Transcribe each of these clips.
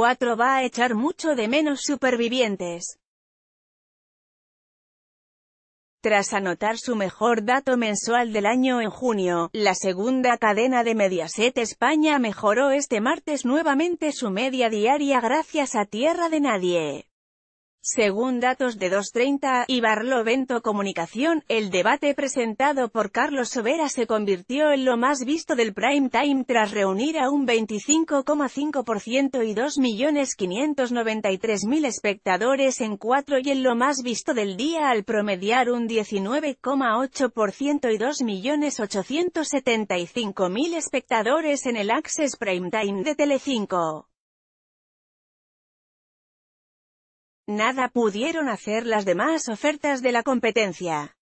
4 va a echar mucho de menos supervivientes. Tras anotar su mejor dato mensual del año en junio, la segunda cadena de Mediaset España mejoró este martes nuevamente su media diaria gracias a Tierra de Nadie. Según datos de 230 y Barlovento Comunicación, el debate presentado por Carlos Sobera se convirtió en lo más visto del prime time tras reunir a un 25,5% y 2.593.000 espectadores en 4 y en lo más visto del día al promediar un 19,8% y 2.875.000 espectadores en el Access Prime Time de Telecinco. Nada pudieron hacer las demás ofertas de la competencia.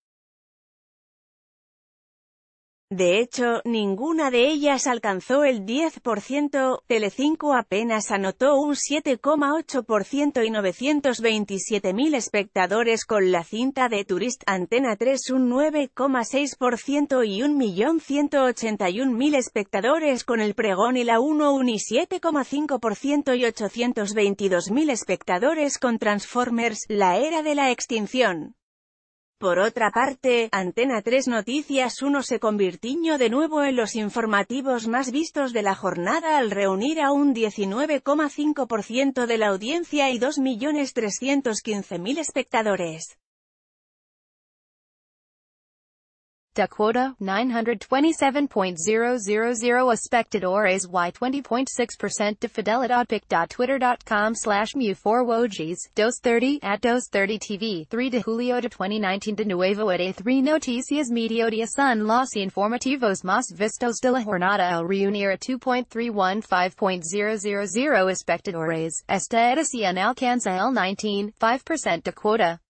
De hecho, ninguna de ellas alcanzó el 10%, Telecinco apenas anotó un 7,8% y 927.000 espectadores con la cinta de Tourist Antena 3 un 9,6% y 1.181.000 espectadores con el pregón y la 1 un 7,5% y 822.000 espectadores con Transformers, la era de la extinción. Por otra parte, Antena 3 Noticias 1 se convirtió de nuevo en los informativos más vistos de la jornada al reunir a un 19,5% de la audiencia y 2.315.000 espectadores. cuota 927.000 Aspected Y 20.6% de Fidelidadpic.twitter.com slash mu4 Wojis, Dos 30, at Dos 30 TV, 3 de Julio de 2019 de Nuevo de 3 Noticias Mediodía Sun Los Informativos Más Vistos de la Jornada El Reunir a 2.315.000 Aspected Esta Edición Alcanza El 19, 5% cuota.